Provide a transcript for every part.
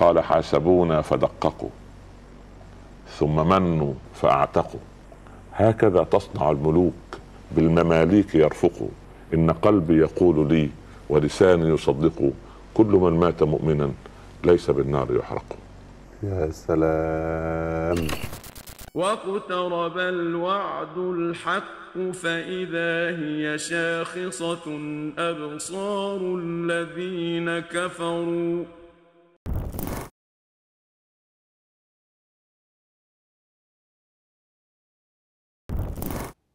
قال حاسبونا فدققوا ثم منوا فاعتقوا هكذا تصنع الملوك بالمماليك يرفقوا ان قلبي يقول لي ولساني يصدق كل من مات مؤمنا ليس بالنار يحرق يا سلام واقترب الوعد الحق فإذا هي شاخصة أبصار الذين كفروا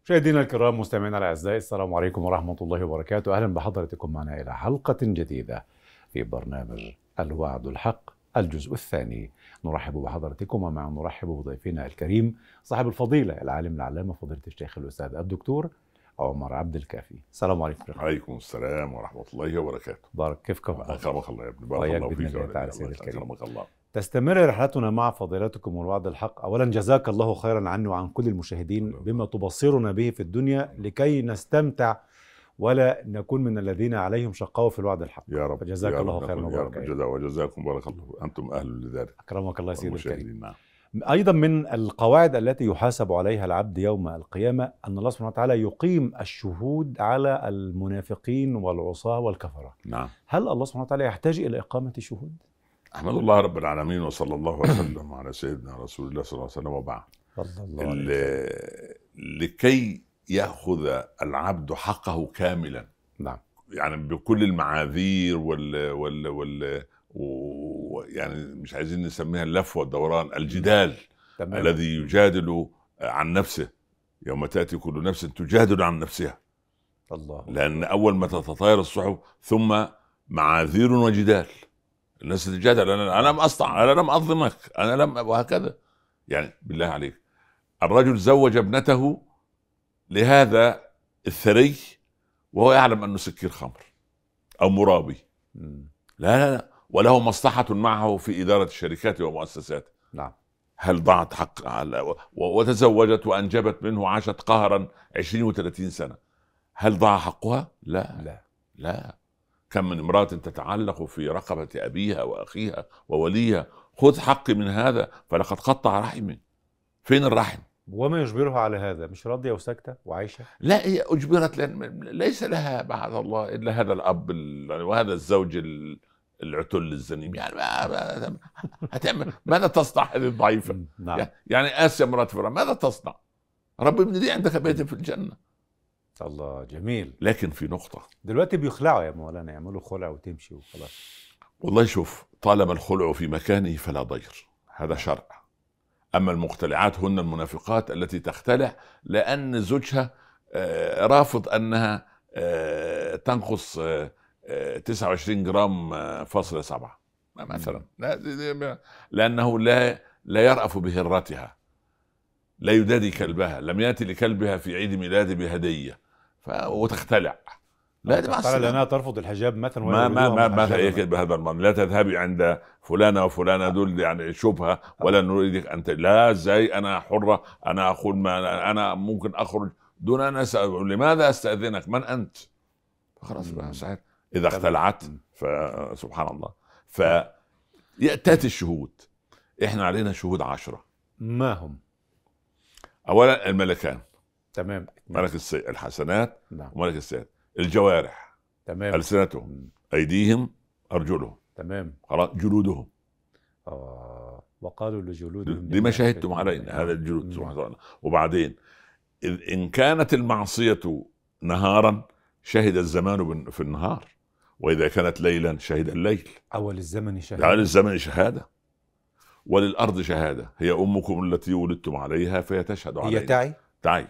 مشاهدينا الكرام مستمعينا الاعزاء السلام عليكم ورحمه الله وبركاته اهلا بحضرتكم معنا الى حلقه جديده في برنامج الوعد الحق الجزء الثاني نرحب بحضرتكم ومع نرحب بضيفنا الكريم صاحب الفضيله العالم العلامه فضيله الشيخ الاستاذ الدكتور عمر عبد الكافي السلام عليكم وعليكم السلام ورحمه الله وبركاته بارك كيفكم اكرمك الله يا ابني بارك الله فيك اكرمك الله تستمر رحلتنا مع فضيلتكم والوعد الحق اولا جزاك الله خيرا عني وعن كل المشاهدين بما تبصرنا به في الدنيا لكي نستمتع ولا نكون من الذين عليهم شقاوه في الوعد الحق يا رب جزاك الله خيرا يا وبارك جزاء وجزاكم بارك الله انتم اهل لذلك اكرمك الله سيدي الكريم نعم. ايضا من القواعد التي يحاسب عليها العبد يوم القيامه ان الله سبحانه وتعالى يقيم الشهود على المنافقين والعصاه والكفره نعم هل الله سبحانه وتعالى يحتاج الى اقامه شهود احمد الله رب العالمين وصلى الله وسلم على سيدنا رسول الله صلى الله عليه وسلم وبعد الله لكي ياخذ العبد حقه كاملا نعم يعني بكل المعاذير وال وال وال ويعني يعني مش عايزين نسميها اللف والدوران الجدال تمام. الذي يجادل عن نفسه يوم تاتي كل نفس تجادل عن نفسها الله لان اول ما تتطاير الصحف ثم معاذير وجدال الناس تتجادل انا انا اصنع انا لم اظلمك انا لم وهكذا يعني بالله عليك الرجل زوج ابنته لهذا الثري وهو يعلم انه سكير خمر او مرابي لا لا لا وله مصلحه معه في اداره الشركات ومؤسسات نعم هل ضاعت حق على وتزوجت وانجبت منه عاشت قهرا 20 و30 سنه هل ضاع حقها؟ لا لا لا كم من امرأة تتعلق في رقبة أبيها وأخيها ووليها خذ حقي من هذا فلقد قطع رحمي فين الرحم وما يجبرها على هذا مش راضية وساكتة وعايشة لا هي أجبرت لأن ليس لها بعد الله إلا هذا الأب يعني وهذا الزوج العتل الزنيم يعني ما هتعمل ماذا تصنع هذه الضعيفة نعم. يعني آسيا مرات فرعون ماذا تصنع رب ابن لي عندك بيت في الجنة الله جميل لكن في نقطة دلوقتي بيخلعوا يا مولانا يعملوا خلع وتمشي وخلاص والله شوف طالما الخلع في مكانه فلا ضير هذا شرع أما المختلعات هن المنافقات التي تختلع لأن زوجها آه، رافض أنها آه، تنقص 29 آه، جرام فاصلة سبعة مثلا لأنه لا لا يرأف بهرتها لا يدادي كلبها لم يأتي لكلبها في عيد ميلاده بهدية ف... وتختلع لا تختلع لانها ترفض الحجاب مثلا ما ما ما, ما إيه، بهذا المعنى لا تذهبي عند فلانه وفلانه آه. دول يعني شبهه ولا نريدك ان لا زي انا حره انا اقول ما انا ممكن اخرج دون ان اسال لماذا استاذنك من انت؟ خلاص صحيح اذا اختلعت فسبحان الله ف تاتي الشهود احنا علينا شهود عشرة ما هم؟ اولا الملكان تمام ملك الحسنات نعم. وملك السيئات الجوارح تمام ألسنتهم أيديهم أرجلهم تمام خلاص جلودهم آه وقالوا لجلودهم لما شهدتم علينا هذا الجلود سبحانه وتعالى وبعدين إن كانت المعصية نهارا شهد الزمان في النهار وإذا كانت ليلا شهد الليل أول الزمن شهادة أول يعني الزمن شهادة وللأرض شهادة هي أمكم التي ولدتم عليها فهي تشهد عليها هي تعي تعالى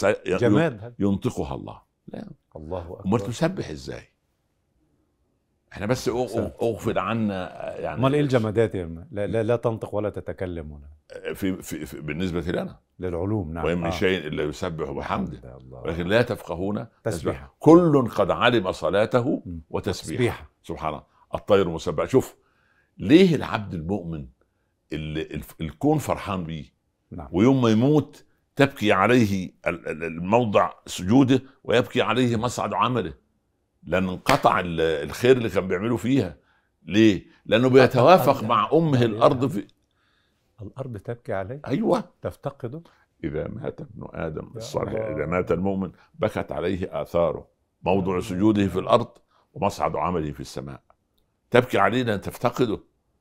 طيب، جماد ينطقها الله لا الله اكبر امال تسبح ازاي؟ احنا بس اغفل عنا يعني امال ايه الجمادات يا لا, لا لا تنطق ولا تتكلم ولا في, في, في بالنسبه لنا للعلوم نعم ومن آه. شيء الا يسبح بحمده ولكن لا تفقهون تسبيحه كل قد علم صلاته وتسبيحه سبحان الله الطير مسبح شوف ليه العبد المؤمن اللي الكون فرحان بيه نعم. ويوم ما يموت تبكي عليه الموضع سجوده ويبكي عليه مصعد عمله لأن انقطع الخير اللي كان بيعمله فيها ليه؟ لأنه بيتوافق مع أمه الأرض في الأرض تبكي عليه أيوة تفتقده إذا مات ابن آدم الصالح إذا مات المؤمن بكت عليه آثاره موضع سجوده في الأرض ومصعد عمله في السماء تبكي عليه لأن تفتقده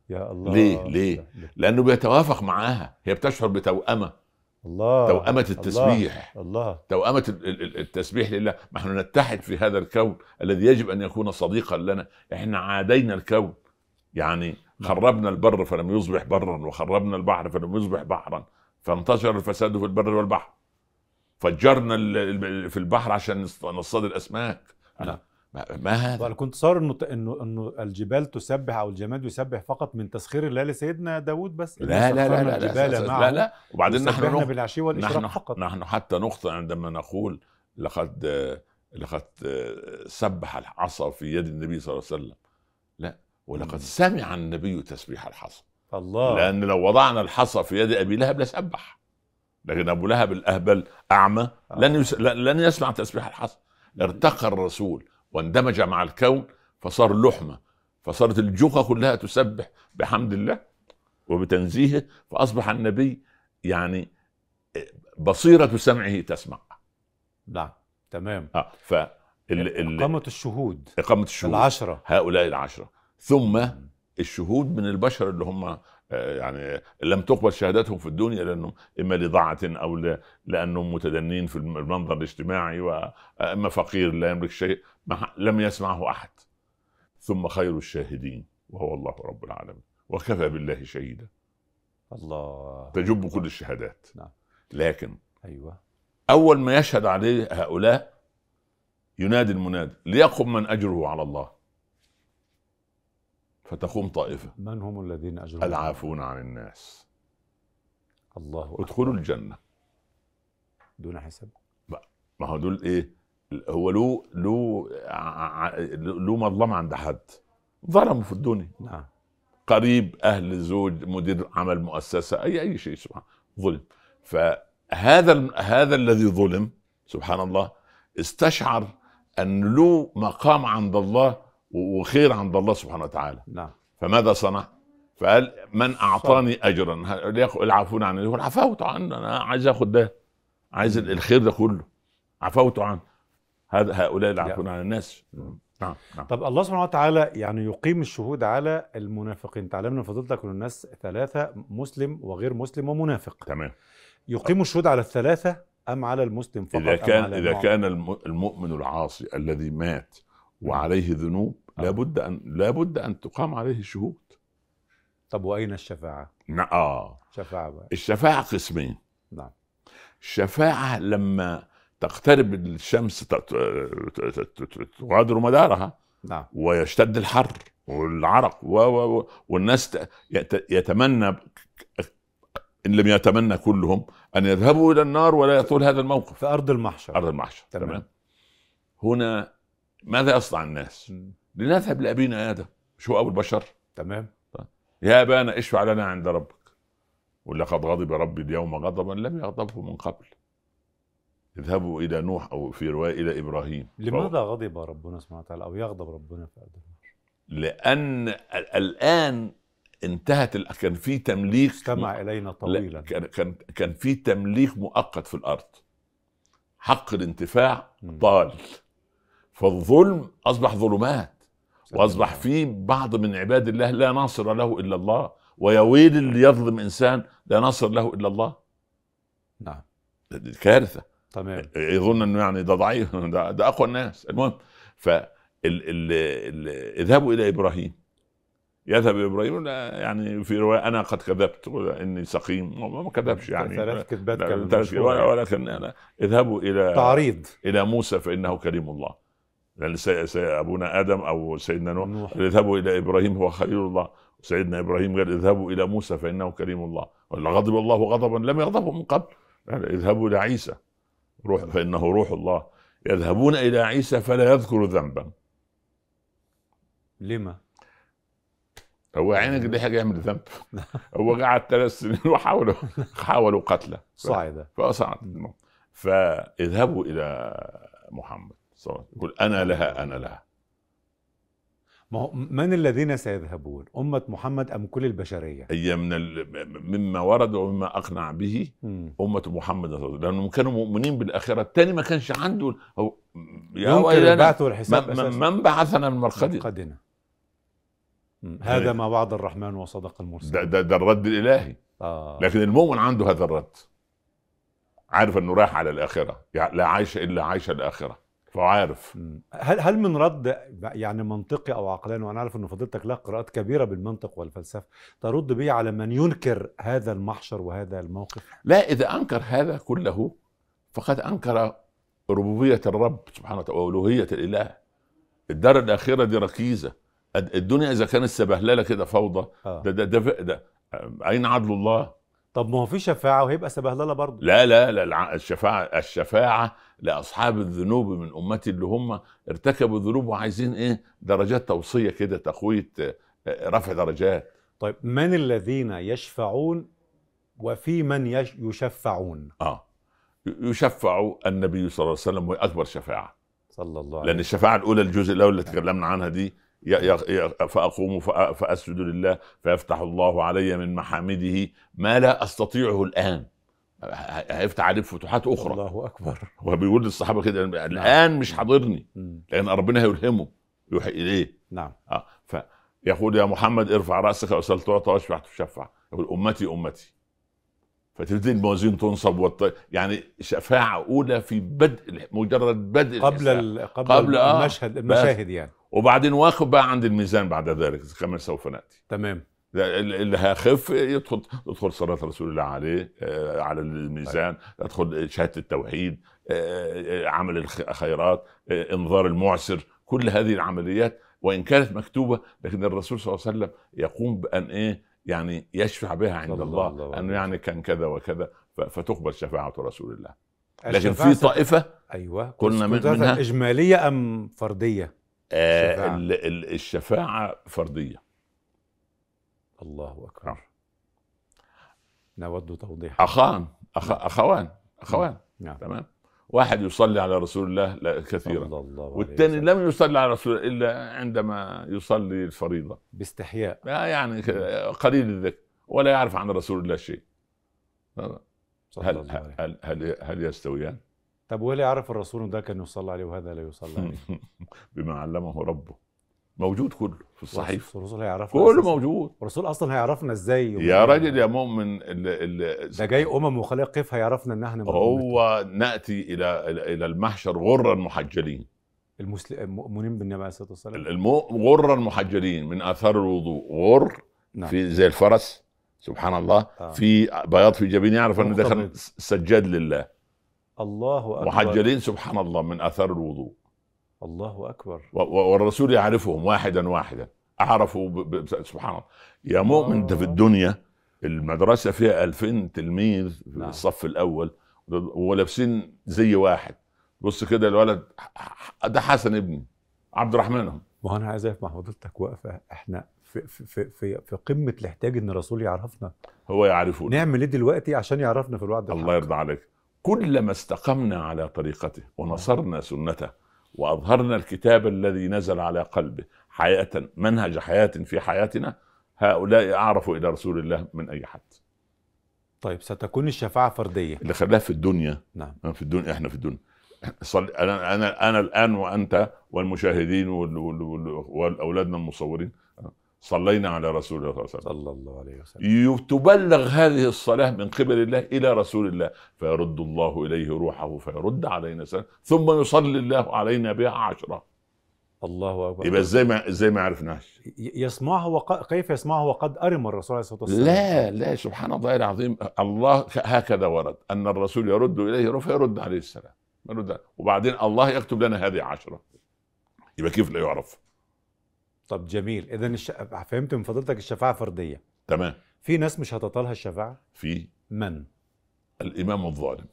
يا الله ليه ليه؟ لأنه بيتوافق معاها هي بتشعر بتوأمة الله توأمة التسبيح الله توأمة التسبيح لله نحن نتحد في هذا الكون الذي يجب أن يكون صديقا لنا احنا عادينا الكون يعني نعم. خربنا البر فلم يصبح برا وخربنا البحر فلم يصبح بحرا فانتشر الفساد في البر والبحر فجرنا في البحر عشان نصطاد الاسماك نعم. ما هذا صار انه انه انه الجبال تسبح او الجماد يسبح فقط من تسخير الله لسيدنا داود بس لا لا لا لا لا لا, لا, وبعدين نحن نحن بالعشي والاشراق نحن فقط نحن حتى نخطئ عندما نقول لقد لقد سبح الحصى في يد النبي صلى الله عليه وسلم لا ولقد سمع النبي تسبيح الحصى الله لان لو وضعنا الحصى في يد ابي لهب لسبح لكن ابو لهب الاهبل اعمى آه. لن يس... لن يسمع تسبيح الحصى ارتقى الرسول واندمج مع الكون فصار لحمه فصارت الجوخه كلها تسبح بحمد الله وبتنزيهه فاصبح النبي يعني بصيره سمعه تسمع نعم تمام اه ف اقامه الشهود اقامه الشهود العشره هؤلاء العشره ثم الشهود من البشر اللي هم آه، يعني لم تقبل شهادتهم في الدنيا لانهم اما لضاعه او لانهم متدنين في المنظر الاجتماعي واما فقير لا يملك شيء لم يسمعه احد ثم خير الشاهدين وهو الله رب العالمين وكفى بالله شهيدا الله تجب كل الشهادات نعم لكن ايوه اول ما يشهد عليه هؤلاء ينادي المناد ليقم من اجره على الله فتقوم طائفه من هم الذين أجروا العافون عن الناس الله ادخلوا الجنه دون حساب ما هو دول ايه هو له له له مظلمه عند حد ظلمه في الدنيا نعم قريب اهل زوج مدير عمل مؤسسه اي اي شيء سبحان ظلم فهذا هذا الذي ظلم سبحان الله استشعر ان له مقام عند الله وخير عند الله سبحانه وتعالى نعم فماذا صنع؟ فقال من اعطاني صح. اجرا العفون عنه يقول عفوت عنه انا عايز اخد ده عايز الخير ده كله عفوت عنه هذا هؤلاء العفون عن الناس نعم،, نعم نعم طب الله سبحانه وتعالى يعني يقيم الشهود على المنافقين تعلمنا من فضيلتك ان الناس ثلاثه مسلم وغير مسلم ومنافق تمام يقيم الشهود على الثلاثه ام على المسلم فقط اذا كان أم على اذا كان المؤمن العاصي الذي مات وعليه ذنوب لا نعم. لابد ان لابد ان تقام عليه الشهود طب واين الشفاعه؟ نعم اه شفاعه بقى. الشفاعه قسمين نعم الشفاعه لما تقترب الشمس تغادر مدارها نعم ويشتد الحر والعرق و و والناس يتمنى ان لم يتمنى كلهم ان يذهبوا الى النار ولا يطول هذا الموقف في ارض المحشر ارض المحشر تمام, تمام. هنا ماذا يصنع الناس؟ م. لنذهب لابينا ادم شو ابو البشر تمام يا ابانا اشفع لنا عند ربك ولقد غضب ربي اليوم غضبا لم يغضبه من قبل اذهبوا إلى نوح أو في رواية إلى إبراهيم لماذا غضب ربنا سبحانه وتعالى أو يغضب ربنا في أرض لأن الآن انتهت كان في تمليك استمع إلينا طويلا كان كان كان في تمليك مؤقت في الأرض حق الانتفاع طال فالظلم أصبح ظلمات واصبح في بعض من عباد الله لا ناصر له الا الله ويا ويل اللي يظلم انسان لا ناصر له الا الله نعم كارثه تمام يظن انه يعني ده ضعيف ده, ده اقوى الناس المهم ف اذهبوا الى ابراهيم يذهب ابراهيم لا يعني في روايه انا قد كذبت اني سقيم ما كذبش يعني ثلاث كذبات ولكن أنا اذهبوا الى تعريض الى موسى فانه كريم الله يعني ابونا ادم او سيدنا نوح اذهبوا الى ابراهيم هو خليل الله سيدنا ابراهيم قال اذهبوا الى موسى فانه كريم الله غضب الله غضبا لم يغضبه من قبل يعني اذهبوا الى عيسى روح فإنه روح الله يذهبون إلى عيسى فلا يذكر ذنبا لما؟ هو عينك دي حاجه يعمل ذنب هو قعد ثلاث سنين وحاولوا حاولوا قتله صعد فاصعد فاذهبوا الى محمد صلى الله عليه وسلم يقول انا لها انا لها ما هو من الذين سيذهبون أمة محمد أم كل البشرية هي من ال... مما ورد ومما أقنع به أمة محمد صلى الله عليه وسلم لأنهم كانوا مؤمنين بالآخرة الثاني ما كانش عنده هو يا ممكن البعث والحساب من, من بعثنا من مرقدنا, مرقدنا. هذا يعني ما وعد الرحمن وصدق المرسل ده, ده, ده الرد الإلهي آه. لكن المؤمن عنده هذا الرد عارف أنه رايح على الآخرة يعني لا عايش إلا عايش الآخرة وعارف هل هل من رد يعني منطقي او عقلاني وانا عارف ان فضيلتك لك قراءات كبيره بالمنطق والفلسفه ترد به على من ينكر هذا المحشر وهذا الموقف؟ لا اذا انكر هذا كله فقد انكر ربوبيه الرب سبحانه وتعالى والوهيه الاله الدار الاخره دي ركيزه الدنيا اذا كانت سبهلله كده فوضى آه. ده ده ده, ده اين عدل الله؟ طب ما هو في شفاعه وهيبقى سبهلله برضه لا لا لا الشفاعه الشفاعه لاصحاب الذنوب من امتي اللي هم ارتكبوا ذنوب وعايزين ايه درجات توصيه كده تقويه آه، آه، رفع درجات طيب من الذين يشفعون وفي من يشفعون اه يشفع النبي صلى الله عليه وسلم وهي اكبر شفاعه صلى الله عليه وسلم لان الشفاعه الاولى الجزء الاول اللي تكلمنا عنها دي فاقوم فاسجد لله فيفتح الله علي من محامده ما لا استطيعه الان هيفتح عليه فتوحات اخرى الله اكبر هو بيقول للصحابه كده نعم. الان مش حاضرني لان ربنا هيلهمه يوحي اليه نعم اه فيقول يا محمد ارفع راسك وسل تعطى واشفع تشفع يقول امتي امتي فتبتدي الموازين تنصب والط... يعني شفاعه اولى في بدء مجرد بدء قبل ال... قبل, قبل آه. المشهد آه المشاهد يعني وبعدين واقف بقى عند الميزان بعد ذلك كما سوف ناتي تمام اللي هيخف يدخل تدخل صلاه رسول الله عليه آه، على الميزان تدخل شهاده التوحيد آه، آه، عمل الخيرات انظار المعسر كل هذه العمليات وان كانت مكتوبه لكن الرسول صلى الله عليه وسلم يقوم بان ايه يعني يشفع بها عند الله, الله انه يعني كان كذا وكذا فتقبل شفاعه رسول الله لكن في طائفه ايوه قلنا من منها اجماليه ام فرديه آه الشفاعه, الشفاعة فرديه الله أكبر نعم. نود توضيح أخان أخ... نعم. أخوان أخوان نعم. نعم. تمام واحد يصلي على رسول الله كثيرا والثاني لم يصلي على رسول الله الا عندما يصلي الفريضه باستحياء آه، يعني قليل الذكر ولا يعرف عن رسول الله شيء آه. هل هل, هل هل يستويان؟ طب ولا يعرف الرسول ده كان يصلى عليه وهذا لا يصلى عليه؟ بما علمه ربه موجود كله في الصحيفه الرسول هيعرفنا كله موجود الرسول اصلا هيعرفنا ازاي يا راجل يا مؤمن ده جاي امم وخلايا كيف هيعرفنا ان احنا هو ناتي الى الى المحشر غرا محجلين المسلم بالنبي عليه الصلاه والسلام غرا محجلين من اثار الوضوء غر نعم. في زي الفرس سبحان الله آه. في بياض في جبين يعرف انه دخل سجاد لله الله اكبر محجلين سبحان الله من اثار الوضوء الله أكبر والرسول يعرفهم واحدا واحدا أعرفوا سبحان الله يا مؤمن أنت في آه. الدنيا المدرسة فيها 2000 تلميذ في نعم. الصف الأول ولابسين زي واحد بص كده الولد ده حسن ابني عبد الرحمن هو انا عايز اقف مع حضرتك واقفه احنا في في في في قمه الاحتياج ان الرسول يعرفنا هو يعرفون نعمل ايه دلوقتي عشان يعرفنا في الوعد الله الحق. يرضى عليك كلما استقمنا على طريقته ونصرنا سنته واظهرنا الكتاب الذي نزل على قلبه حياه منهج حياه في حياتنا هؤلاء اعرف الى رسول الله من اي حد طيب ستكون الشفاعه فرديه اللي خلاها في الدنيا نعم آه، في الدنيا احنا في الدنيا صل... انا انا انا الان وانت والمشاهدين وال... وال... وال... واولادنا المصورين صلينا على رسول الله صلى الله عليه وسلم تبلغ هذه الصلاة من قبل الله إلى رسول الله فيرد الله إليه روحه فيرد علينا سنة ثم يصلي الله علينا بها عشرة الله أكبر يبقى إزاي ما إزاي ما عرفناش يسمعه وق... كيف يسمعه وقد أرم الرسول عليه الصلاة والسلام لا لا سبحان الله العظيم الله هكذا ورد أن الرسول يرد إليه فيرد عليه السلام يرد وبعدين الله يكتب لنا هذه عشرة يبقى كيف لا يعرف طب جميل اذا الش... فهمت من فضلتك الشفاعه فرديه تمام في ناس مش هتطالها الشفاعه في من الامام الظالم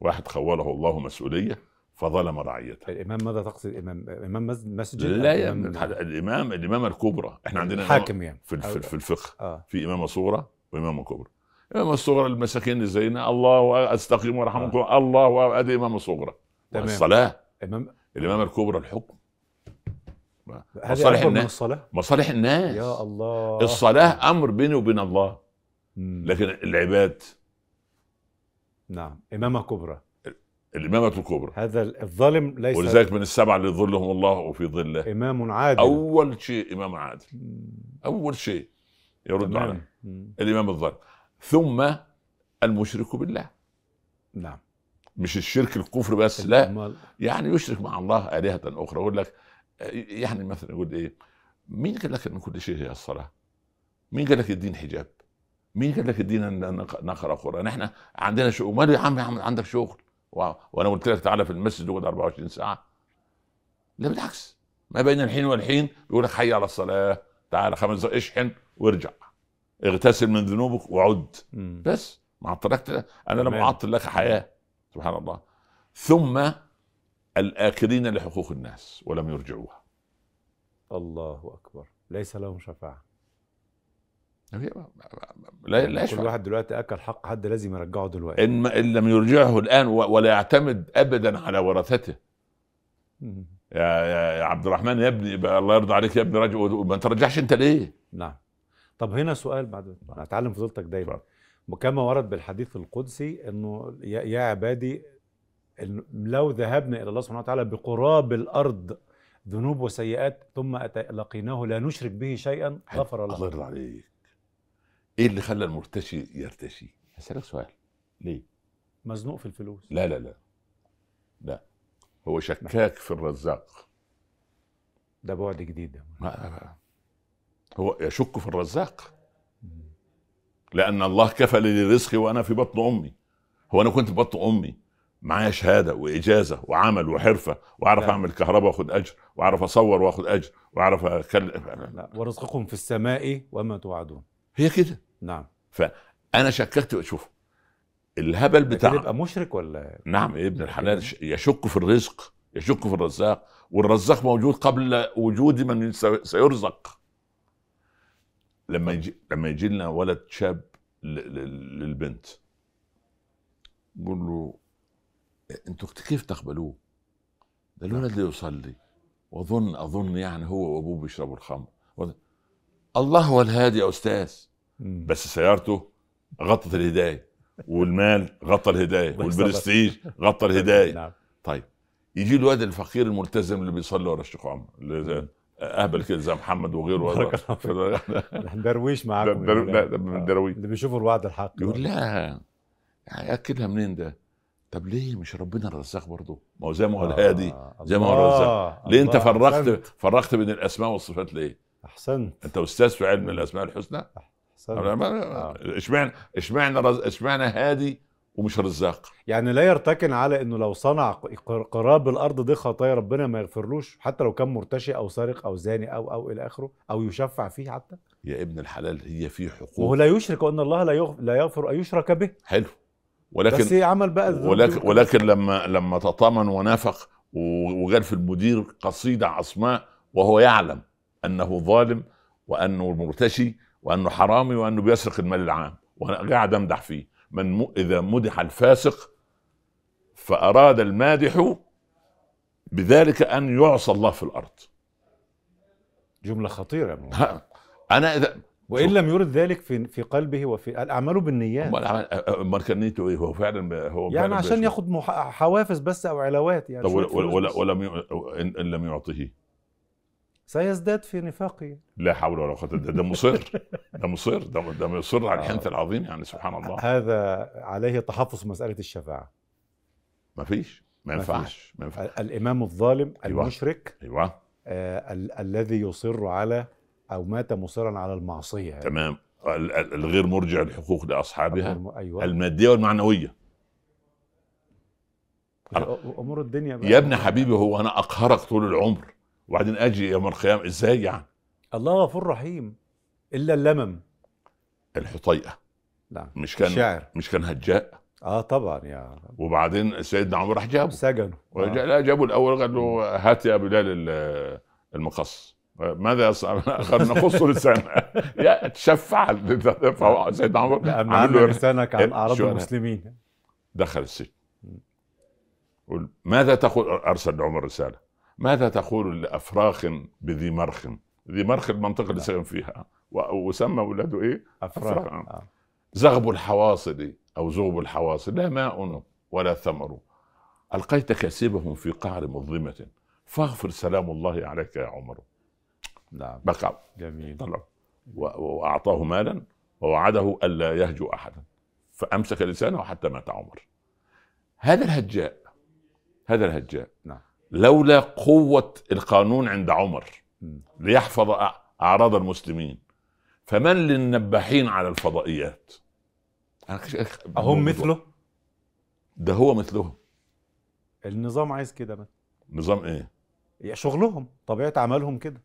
واحد خوله الله مسؤوليه فظلم رعيته الامام ماذا تقصد امام امام مسجد لا يا الامام الامام, الإمام الكبرى احنا عندنا حاكم يعني في في, في الفقه آه. في امامه صغرى وامامه كبرى الامامه الصغرى المساكين اللي زينا الله استقيم ورحمكم آه. الله وادي امامه صغرى الصلاه امام الامام الكبرى الحكم مصالح الناس الصلاة؟ مصالح الناس يا الله الصلاة أمر بيني وبين الله لكن العباد نعم إمامة كبرى الإمامة الكبرى هذا الظالم ليس ولذلك من السبعة اللي يظلهم الله وفي ظله إمام عادل أول شيء إمام عادل أول شيء يرد عليه الإمام الظالم ثم المشرك بالله نعم مش الشرك الكفر بس لا يعني يشرك مع الله آلهة أخرى يقول لك يعني مثلا يقول ايه مين قال لك ان كل شيء هي الصلاه مين قال لك الدين حجاب مين قال لك الدين ان نقرا قران احنا عندنا شغل امال يا عم عندك شغل وانا قلت لك تعالى في المسجد اقعد 24 ساعه لا بالعكس ما بين الحين والحين بيقول لك حي على الصلاه تعالى خمس اشحن وارجع اغتسل من ذنوبك وعد بس ما عطلك انا لم اعطل لك حياه سبحان الله ثم الآكلين لحقوق الناس ولم يرجعوها الله أكبر ليس لهم شفاعة لا لا كل واحد دلوقتي اكل حق حد لازم يرجعه دلوقتي ان, إن لم يرجعه الان ولا يعتمد ابدا على ورثته يا, يا عبد الرحمن يا ابني الله يرضى عليك يا ابني راجل ما ترجعش انت ليه؟ نعم طب هنا سؤال بعد اتعلم فضلتك دايما كما ورد بالحديث القدسي انه يا عبادي لو ذهبنا الى الله سبحانه وتعالى بقراب الارض ذنوب وسيئات ثم لقيناه لا نشرك به شيئا غفر الله الله يرضى عليك ايه اللي خلى المرتشي يرتشي؟ هسألك سؤال ليه؟ مزنوق في الفلوس لا لا لا لا هو شكاك في الرزاق ده بعد جديد ما هو يشك في الرزاق لأن الله كفل لي رزقي وأنا في بطن أمي هو أنا كنت في بطن أمي معايا شهاده واجازه وعمل وحرفه واعرف اعمل كهرباء واخد اجر واعرف اصور واخد اجر واعرف أكلم لا ورزقكم في السماء وما توعدون هي كده نعم فانا شككت شوف الهبل بتاع يبقى مشرك ولا نعم ابن الحلال يعني؟ يشك في الرزق يشك في الرزاق والرزاق موجود قبل وجود من سيرزق لما يجي لما يجي لنا ولد شاب للبنت نقول له انتوا كيف تقبلوه؟ ده الولد نعم. اللي يصلي واظن اظن يعني هو وابوه بيشربوا الخمر الله هو الهادي يا استاذ بس سيارته غطت الهدايه والمال غطى الهدايه والبرستيج غطى الهدايه نعم. طيب يجي الواد الفقير الملتزم اللي بيصلي ورا الشيخ عمر اللي اهبل كده زي محمد وغيره درويش معاكم يعني درويش اللي بيشوفوا الوعد الحق يقول لا يعني اكلها منين ده؟ طب ليه مش ربنا الرزاق برضه؟ ما هو زي ما هو آه، الهادي زي ما هو الرزاق ليه انت فرقت أحسنت. فرقت بين الاسماء والصفات ليه؟ احسنت انت استاذ في علم الاسماء الحسنى آه. اشمعنى اشمعنى اشمعنى هادي ومش رزاق يعني لا يرتكن على انه لو صنع قراب الارض دي خطايا ربنا ما يغفرلوش حتى لو كان مرتشي او سارق او زاني او او الى اخره او يشفع فيه حتى يا ابن الحلال هي في حقوق وهو لا يشرك وان الله لا يغفر لا يغفر ان يشرك به حلو ولكن بس هي عمل بقى ولكن, ولكن لما لما تطمن ونافق وقال في المدير قصيده عصماء وهو يعلم انه ظالم وانه مرتشي وانه حرامي وانه بيسرق المال العام وانا قاعد امدح فيه من م... اذا مدح الفاسق فاراد المادح بذلك ان يعصى الله في الارض جمله خطيره انا اذا وان لم يرد ذلك في في قلبه وفي الاعمال بالنيات امال كان نيته ايه هو فعلا هو يعني فعلا عشان ياخد حوافز بس او علاوات يعني طب ولا ولم ان لم يعطه سيزداد في نفاقه لا حول ولا قوه ده, ده مصر ده مصر ده, ده مصر على الحنث آه. العظيم يعني سبحان الله هذا عليه تحفظ مساله الشفاعه ما فيش ما ينفعش ما ينفعش الامام الظالم أيوة. المشرك ايوه آه ال- الذي يصر على او مات مصرا على المعصيه يعني. تمام الغير مرجع الحقوق لاصحابها أيوة. الماديه والمعنويه امور الدنيا بقى. يا ابن حبيبي هو انا اقهرك طول العمر وبعدين اجي يوم القيامه ازاي يعني الله غفور رحيم الا اللمم الحطيئه نعم مش كان الشعر. مش كان هجاء اه طبعا يا رب. وبعدين سيدنا عمر راح جابه سجنه لا جابه الاول قال له هات يا بلال المقص ماذا يصنع قد نقص لسانه تشفع سيدنا عمر عامل لسانك عن اعراض المسلمين دخل السجن ماذا تقول ارسل لعمر رساله ماذا تقول لافراخ بذي مرخ ذي مرخ المنطقه اللي سكن فيها وسمى ولاده ايه افراخ, أفراخ. آه. زغب الحواصل او زغب الحواصل لا ماء ولا ثمر القيت كاسبهم في قعر مظلمه فاغفر سلام الله عليك يا عمر نعم بقى جميل ضرب واعطاه مالا ووعده الا يهجو احدا فامسك لسانه حتى مات عمر هذا الهجاء هذا الهجاء نعم لولا قوه القانون عند عمر ليحفظ اعراض المسلمين فمن للنباحين على الفضائيات هم مثله ده هو مثلهم النظام عايز كده بقى نظام ايه شغلهم طبيعه عملهم كده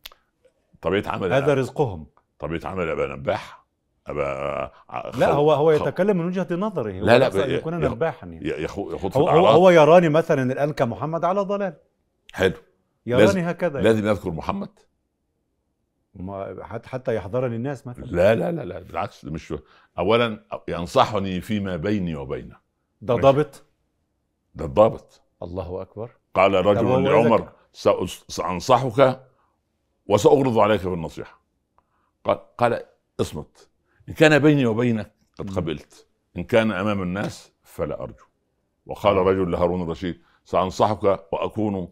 طبيعه عمل هذا رزقهم طبيعه عمل ابقى نباح ابقى لا هو هو يتكلم من وجهه نظري لا لا يكون يخ... نباحا يعني يخوض في هو, هو يراني مثلا الان كمحمد على ضلال حلو يراني لازم هكذا يعني. لازم نذكر محمد ما حتى يحضرني الناس مثلا لا لا لا لا بالعكس مش اولا ينصحني فيما بيني وبينه ده ضابط ده الضابط الله اكبر قال رجل لعمر سأنصحك وسأغلظ عليك بالنصيحة قال قال اصمت إن كان بيني وبينك قد قبلت إن كان أمام الناس فلا أرجو وقال رجل لهارون الرشيد سأنصحك وأكون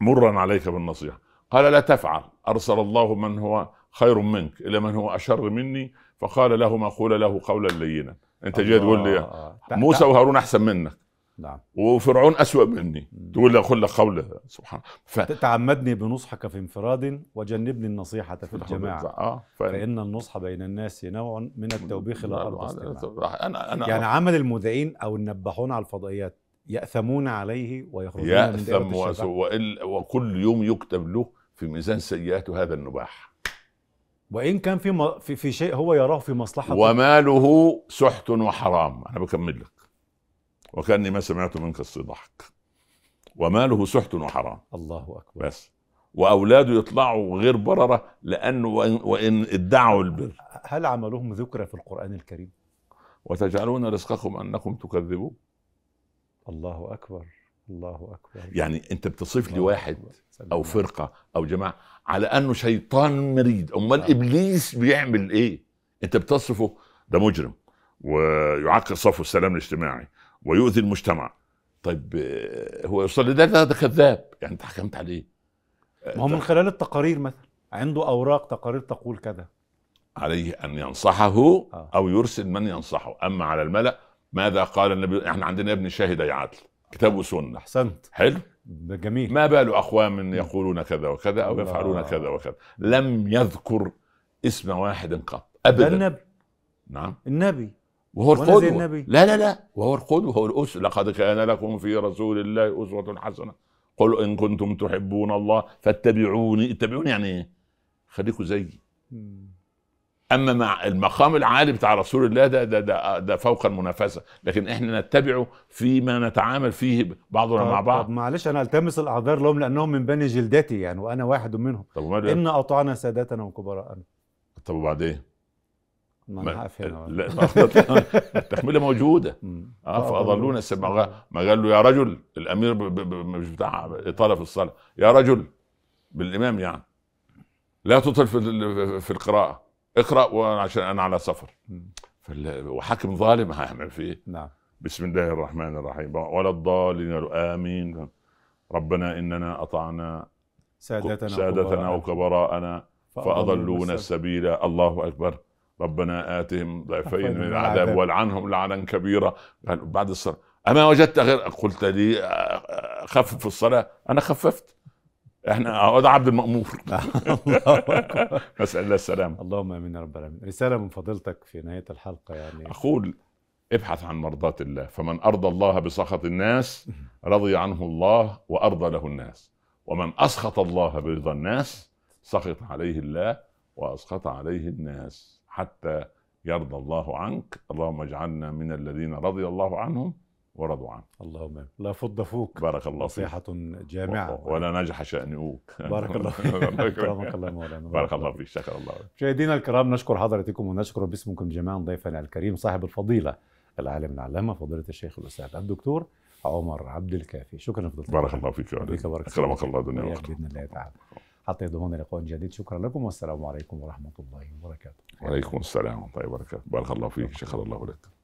مرا عليك بالنصيحة قال لا تفعل أرسل الله من هو خير منك إلى من هو أشر مني فقال له ما قول له قولا لينا أنت جاي تقول لي موسى وهارون أحسن منك نعم وفرعون أسوأ مني تقول أقول لك قوله سبحان ف... تعمدني بنصحك في انفراد وجنبني النصيحة في الجماعة آه ف... فإن النصح بين الناس نوع من التوبيخ لا أنا أنا يعني عمل المذيعين أو النباحون على الفضائيات يأثمون عليه ويخرجون يأثم من دائرة وإل وكل يوم يكتب له في ميزان سيئاته هذا النباح وان كان في في, في شيء هو يراه في مصلحه وماله سحت وحرام انا بكمل لك وكاني ما سمعت منك الصدحك وماله سحت وحرام الله اكبر بس واولاده يطلعوا غير برره لانه وان, وإن ادعوا البر هل عملهم ذكر في القران الكريم وتجعلون رزقكم انكم تكذبون الله اكبر الله اكبر يعني انت بتصف لي واحد أكبر. او فرقه او جماعه على انه شيطان مريد امال آه. ابليس بيعمل ايه انت بتصفه ده مجرم ويعكر صفو السلام الاجتماعي ويؤذي المجتمع طيب آه، هو يوصل لده ده كذاب يعني انت حكمت عليه ما هو من خلال التقارير مثلا عنده اوراق تقارير تقول كذا عليه ان ينصحه آه. او يرسل من ينصحه اما على الملا ماذا قال النبي احنا عندنا ابن شاهد يا عدل كتاب وسنه احسنت حلو ده جميل ما بال اقوام يقولون كذا وكذا او يفعلون كذا وكذا لم يذكر اسم واحد قط ابدا النبي نعم النبي وهو القدوة النبي. لا لا لا وهو القدوة وهو الأسوة لقد كان لكم في رسول الله أسوة حسنة قل إن كنتم تحبون الله فاتبعوني اتبعوني يعني إيه؟ خليكم زيي أما مع المقام العالي بتاع رسول الله ده ده ده, ده فوق المنافسة لكن إحنا نتبعه فيما نتعامل فيه بعضنا مع بعض طب معلش أنا ألتمس الأعذار لهم لأنهم من بني جلدتي يعني وأنا واحد منهم طب إن أطعنا سادتنا وكبراءنا طب وبعدين ما انا عارف هنا لا التحميله موجوده آه، فاضلونا السبع ما قال له يا رجل الامير مش بتاع اطاله في الصلاه يا رجل بالامام يعني لا تطل في في القراءه اقرا وعشان انا على سفر وحاكم ظالم هيعمل فيه إيه؟ نعم بسم الله الرحمن الرحيم ولا الضالين امين ربنا اننا اطعنا سادتنا, سادتنا وكبراءنا فاضلونا السبيل الله اكبر ربنا آتهم ضعفين من العذاب والعنهم لعنا كبيرا بعد الصلاة أما وجدت غير قلت لي آه، آه، خفف الصلاة أنا خففت احنا ده آه، عبد المأمور نسأل الله السلامة اللهم امين يا رب العالمين رسالة من فضيلتك في نهاية الحلقة يعني أقول ابحث عن مرضاة الله فمن أرضى الله بسخط الناس رضي عنه الله وأرضى له الناس ومن أسخط الله برضا الناس سخط عليه الله وأسخط عليه الناس حتى يرضى الله عنك اللهم اجعلنا من الذين رضي الله عنهم ورضوا عنه اللهم لا فض فوك بارك الله فيك نصيحة جامعة ولا نجح شأنئوك بارك الله فيك بارك الله مولانا بارك الله فيك شكر الله مشاهدينا الكرام نشكر حضرتكم ونشكر باسمكم جميعا ضيفنا الكريم صاحب الفضيلة العالم العلامة فضيلة الشيخ الأستاذ الدكتور عمر عبد الكافي شكرا فضيلتك بارك الله فيك يا بارك الله أكرمك الله دنيا باذن الله تعالى حتى يضمون لقاء جديد شكرا لكم والسلام عليكم ورحمه الله وبركاته وعليكم السلام ورحمه الله وبركاته بارك الله فيك شكر الله لك